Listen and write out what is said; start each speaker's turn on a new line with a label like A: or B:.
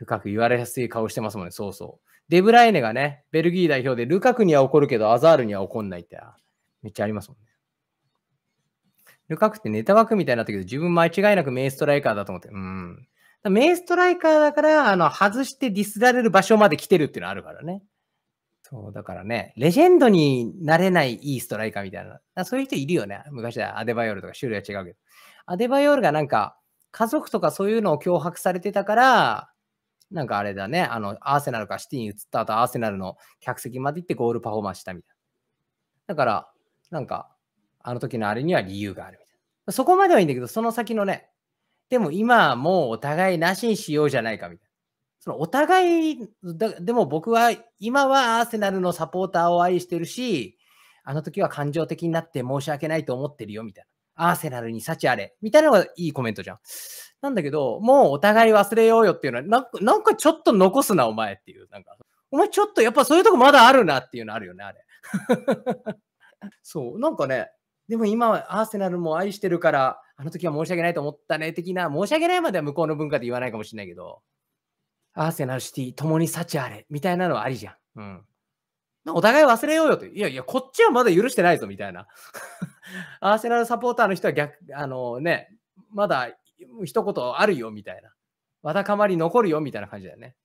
A: ルカク言われやすい顔してますもんね。そうそう。デブライネがね、ベルギー代表でルカクには怒るけど、アザールには怒んないって、めっちゃありますもんね。ルカクってネタ枠みたいになったけど、自分間違いなく名ストライカーだと思って。うん。名ストライカーだから、あの、外してディスられる場所まで来てるっていうのあるからね。そう、だからね、レジェンドになれないいいストライカーみたいな。そういう人いるよね。昔はアデバヨールとか種類は違うけど。アデバヨールがなんか、家族とかそういうのを脅迫されてたから、なんかあれだね、あの、アーセナルかシティに移った後、アーセナルの客席まで行ってゴールパフォーマンスしたみたいな。だから、なんか、あの時のあれには理由があるみたいな。そこまではいいんだけど、その先のね、でも今もうお互いなしにしようじゃないかみたいな。そのお互いでも僕は今はアーセナルのサポーターを愛してるし、あの時は感情的になって申し訳ないと思ってるよみたいな。アーセナルに幸あれ、みたいなのがいいコメントじゃん。なんだけど、もうお互い忘れようよっていうのは、なんかなんかちょっと残すな、お前っていう。なんか、お前ちょっとやっぱそういうとこまだあるなっていうのあるよね、あれ。そう、なんかね、でも今はアーセナルも愛してるから、あの時は申し訳ないと思ったね、的な、申し訳ないまでは向こうの文化で言わないかもしれないけど、アーセナルシティ、共に幸あれ、みたいなのはありじゃん。うん。お互い忘れようよって、いやいや、こっちはまだ許してないぞみたいな。アーセナルサポーターの人は逆、あのね、まだ一言あるよみたいな。わだかまり残るよみたいな感じだよね。